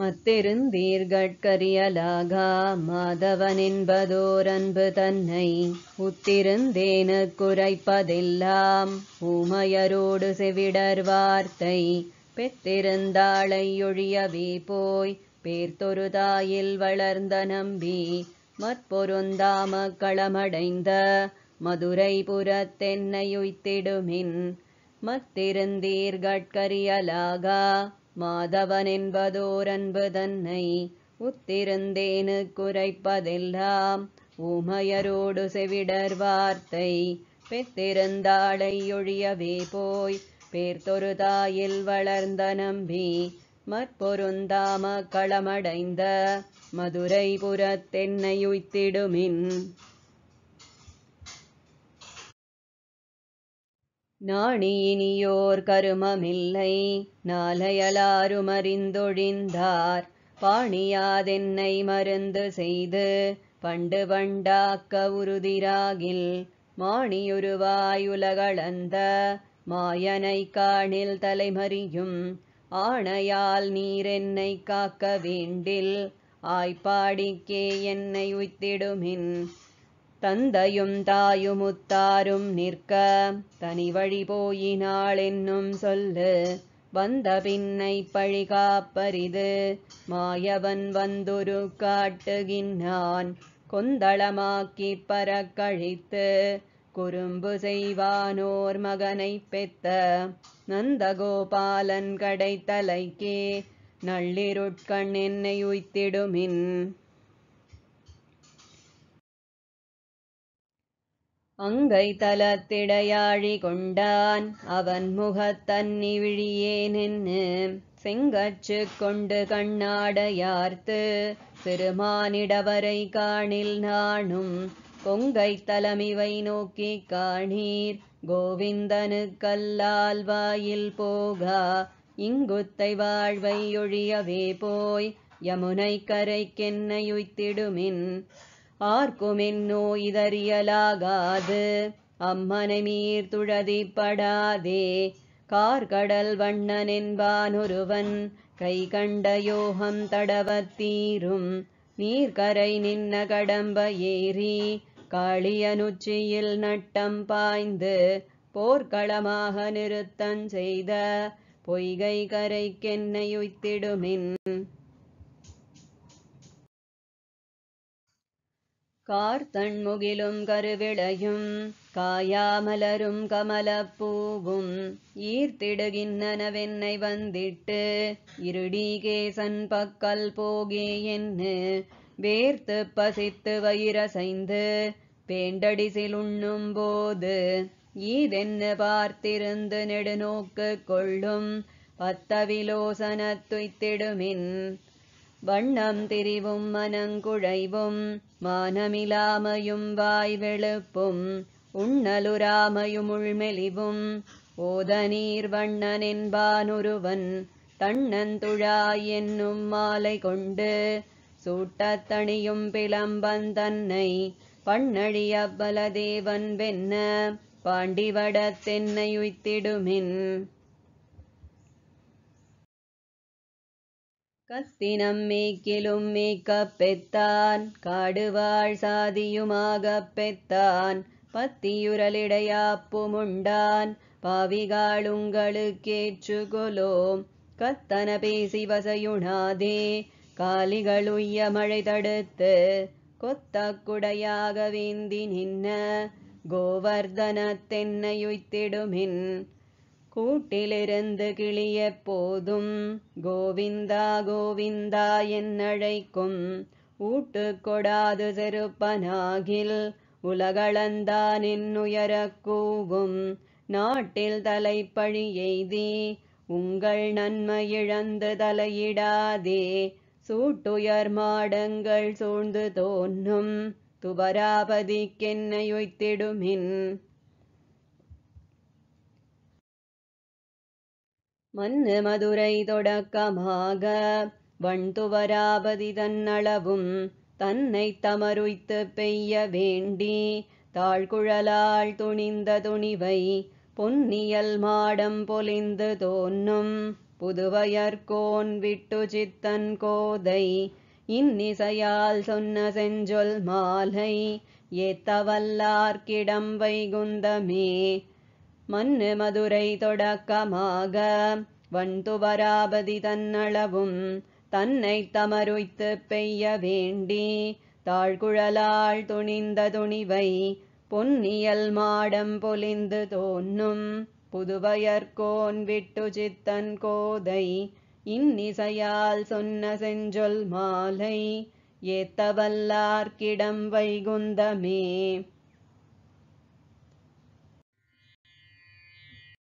மத்திருந்தீர்கட்கரியலாக மாதவனின்பதோர் அன்பு தன்னை உத்திருந்தேனு குறைப்பதெல்லாம் ஊமையரோடு செவிடர் வார்த்தை பெத்திருந்தாளை ஒழியவே போய் பேர்த்தொரு தாயில் வளர்ந்த நம்பி மற்பொருந்தாம களமடைந்த மதுரை புறத்தென்னை உய்த்திடுமின் மத்திருந்தீர்கட்கரியலாகா மாதவன் என்பதோர் அன்பு தன்னை உத்திருந்தேனு குறைப்பதெல்லாம் ஊமையரோடு செவிடர் வார்த்தை பெத்திருந்தாளை ஒழியவே போய் பேர்த்தொரு தாயில் வளர்ந்த நம்பி மற்பொருந்தாம களமடைந்த மதுரை புறத்தென்னை உய்த்திடுமின் நாணி இனியோர் கருமமில்லை நாளையலாரும் அறிந்தொழிந்தார் பாணியாதென்னை மருந்து செய்து பண்டு வண்டாக்க உறுதிராகில் மாணியுருவாயுலகளந்த மாயனை காணில் தலைமறியும் ஆணையால் நீரென்னை காக்க வேண்டில் ஆய்ப்பாடிக்கே என்னை உய்த்திடுமின் தந்தையும் தாயுமுத்தாரும் நிற்க தனி வழி போயினாள் என்னும் சொல்லு வந்த பின்னை பழி காப்பரிது மாயவன் வந்துரு காட்டுகின்றான் கொந்தளமாக்கி பறக்கழித்து குறும்பு செய்வானோர் மகனை பெத்த நந்தகோபாலன் கடை தலைக்கே நள்ளிருட்கண் என்னை உய்த்திடுமின் அங்கை தலத்திடையாழி கொண்டான் அவன் முகத்தன்னி விழியே நின்று செங்கச்சு கொண்டு கண்ணாடையார்த்து சிறுமானிடவரை காணில் நானும் கொங்கை தலமிவை நோக்கி காணீர் கோவிந்தனு கல்லால் வாயில் போகா இங்குத்தை வாழ்வை ஒழியவே போய் யமுனை கரைக்கென்னையுய்த்திடுமின் ஆர்க்கும் ஆர்க்குமென்னோ இதறியலாகாது அம்மனை மீர் துழதிப்படாதே கார்கடல் வண்ணன் என்பான் ஒருவன் கை கண்ட யோகம் தடவத்தீரும் நீர்கரை நின்ன கடம்ப ஏறி காளியனுச்சியில் நட்டம் பாய்ந்து போர்க்களமாக நிறுத்தம் செய்த பொய்கை கரைக்கென்னை உய்த்திடுமின் கார்த்தண்முகிலும் கருவிளையும் காயாமலரும் கமலப்பூவும் ஈர்த்திடுகின்றனவென்னை வந்திட்டு இருடிகேசன் பக்கல் போகே என்ன வேர்த்து பசித்து வயிறசைந்து பேண்டடிசில் உண்ணும் போது ஈதென்ன பார்த்திருந்து நெடுநோக்கு கொள்ளும் பத்தவிலோசன துய்த்திடுமின் வண்ணம் திரிவும் மனங்குழைவும் மானமிலாமையும் வாய் வெளுப்பும் உண்ணலுராமையும் உள்மெலிவும் ஓத நீர் வண்ணன் என்பானொருவன் தன்னந்துழாய் என்னும் மாலை கொண்டு சூட்டத்தணியும் பிளம்பந்தன்னை பண்ணழியப்பல தேவன் வென்ன பாண்டிவட தென்னை உய்த்திடுமின் கஸ்தினம் மேக்கிலும் மேய்க்கப் பெத்தான் காடுவாழ் சாதியுமாக பெத்தான் பத்தியுரலிடையாப்புமுண்டான் பாவிகாளுங்களுக்கேற்றுகொலோம் கத்தன பேசி வசையுணாதே காலிகள் உய்ய மழை தடுத்து கொத்த குடையாக வேந்தி நின்ன கோவர்தன தென்னையுய்த்திடுமின் கூட்டிலிருந்து கிளிய போதும் கோவிந்தா கோவிந்தா என்னழைக்கும் ஊட்டு கொடாது செருப்பனாகில் உலகளந்தா நின்னுயர கூவும் நாட்டில் தலைப்பழி எய்தி உங்கள் நன்மை இழந்து தலையிடாதே சூட்டுயர் மாடங்கள் சூழ்ந்து தோன்றும் துவராபதிக்கென்னை உய்த்திடுமின் மன்னு மதுரை தொடக்கமாக வண்துவராபதி தன்னளவும் தன்னை தமருய்த்து பெய்ய வேண்டி தாழ்குழலால் துணிந்த துணிவை பொன்னியல் மாடம் பொலிந்து தோன்னும் புதுவையர்கோன் விட்டு சித்தன் கோதை இன்னிசையால் சொன்ன செஞ்சொல் மாலை ஏத்தவல்லார்க்கிடம் வைகுந்தமே மன்னு மதுரை தொடக்கமாக வண்டு வராபதி தன்னளவும் தன்னை தமருய்த்து பெய்ய வேண்டி தாழ்குழலாள் துணிந்த துணிவை பொன்னியல் மாடம் பொலிந்து தோன்னும் புதுவயற்கோன் விட்டு சித்தன் கோதை இன்னிசையால் சொன்ன செஞ்சொல் மாலை ஏத்தவல்லார்க்கிடம் வைகுந்தமே